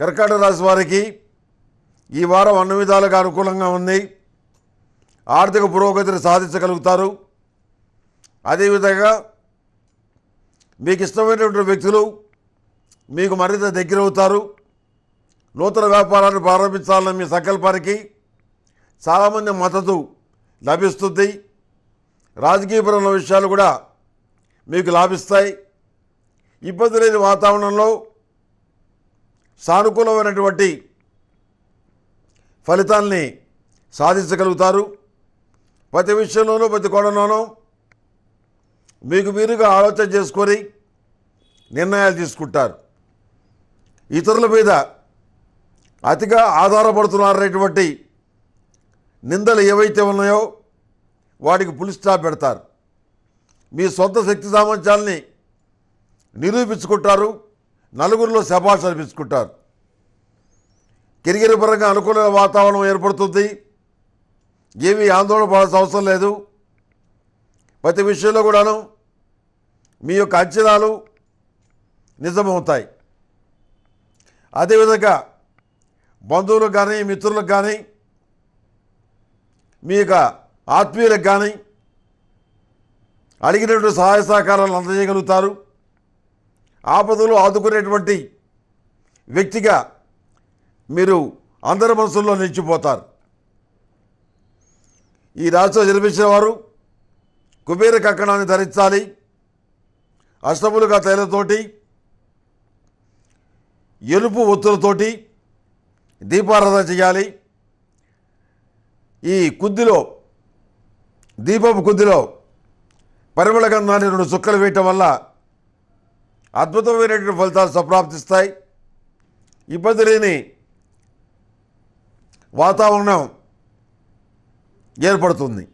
కర్కాట రాశి వారికి ఈ వారం అన్ని విధాలుగా అనుకూలంగా ఉంది ఆర్థిక పురోగతిని సాధించగలుగుతారు అదేవిధంగా మీకు ఇష్టమైనటువంటి వ్యక్తులు మీకు మరింత దగ్గరవుతారు నూతన వ్యాపారాన్ని ప్రారంభించాలన్న మీ సంకల్పానికి చాలామంది మద్దతు లభిస్తుంది రాజకీయపరమైన విషయాలు కూడా మీకు లాభిస్తాయి ఇబ్బంది లేని వాతావరణంలో సానుకూలమైనటువంటి ఫలితాల్ని సాధించగలుగుతారు ప్రతి విషయంలోనూ ప్రతి కోణంలోనూ మీకు మీరుగా ఆలోచన చేసుకొని నిర్ణయాలు తీసుకుంటారు ఇతరుల మీద అతిగా ఆధారపడుతున్నారనేటువంటి నిందలు ఏవైతే ఉన్నాయో వాటికి పులిస్టాప్ పెడతారు మీ సొంత శక్తి సామర్థ్యాల్ని నిరూపించుకుంటారు నలుగురిలో శభాష్ అనిపించుకుంటారు కిరికిరి పరంగా అనుకూల వాతావరణం ఏర్పడుతుంది ఏమీ ఆందోళన పడాల్సిన అవసరం లేదు ప్రతి విషయంలో కూడాను మీ యొక్క అంచనాలు నిజమవుతాయి అదేవిధంగా బంధువులకు కానీ మిత్రులకు కానీ మీ యొక్క ఆత్మీయులకు కానీ అడిగినటువంటి సహాయ సహకారాలు అందజేయగలుగుతారు ఆపదలు ఆదుకునేటువంటి వ్యక్తిగా మీరు అందరి మనసుల్లో నిలిచిపోతారు ఈ రాశిలో జన్మించిన వారు కుబేర కక్కణాన్ని ధరించాలి అష్టములుగా తైలతోటి ఎలుపు ఒత్తులతోటి దీపారాధన చేయాలి ఈ కుద్దిలో దీపపు కుద్దిలో పరిమళ గంధాన్ని రెండు చుక్కలు వేయటం వల్ల అద్భుతమైనటువంటి ఫలితాలు సప్రాప్తిస్తాయి ఇబ్బంది లేని వాతావరణం ఏర్పడుతుంది